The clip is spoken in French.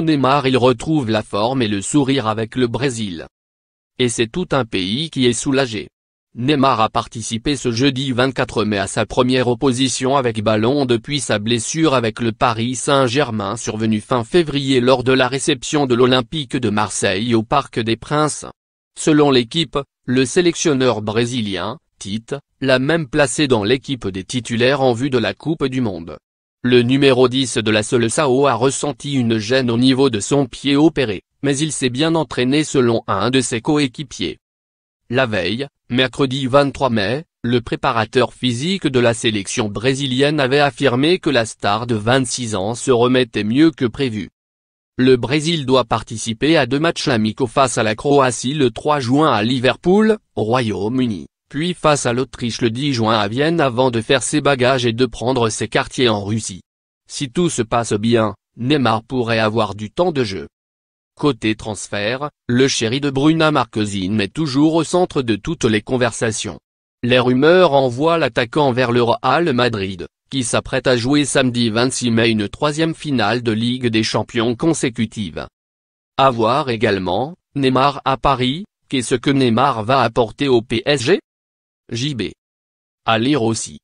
Neymar il retrouve la forme et le sourire avec le Brésil. Et c'est tout un pays qui est soulagé. Neymar a participé ce jeudi 24 mai à sa première opposition avec ballon depuis sa blessure avec le Paris Saint-Germain survenue fin février lors de la réception de l'Olympique de Marseille au Parc des Princes. Selon l'équipe, le sélectionneur brésilien, Tite, l'a même placé dans l'équipe des titulaires en vue de la Coupe du Monde. Le numéro 10 de la Seleçao a ressenti une gêne au niveau de son pied opéré, mais il s'est bien entraîné selon un de ses coéquipiers. La veille, mercredi 23 mai, le préparateur physique de la sélection brésilienne avait affirmé que la star de 26 ans se remettait mieux que prévu. Le Brésil doit participer à deux matchs amicaux face à la Croatie le 3 juin à Liverpool, Royaume-Uni, puis face à l'Autriche le 10 juin à Vienne avant de faire ses bagages et de prendre ses quartiers en Russie. Si tout se passe bien, Neymar pourrait avoir du temps de jeu. Côté transfert, le chéri de Bruna Marquezine est toujours au centre de toutes les conversations. Les rumeurs envoient l'attaquant vers le Real Madrid, qui s'apprête à jouer samedi 26 mai une troisième finale de Ligue des Champions consécutive. A voir également, Neymar à Paris, qu'est-ce que Neymar va apporter au PSG JB. À lire aussi.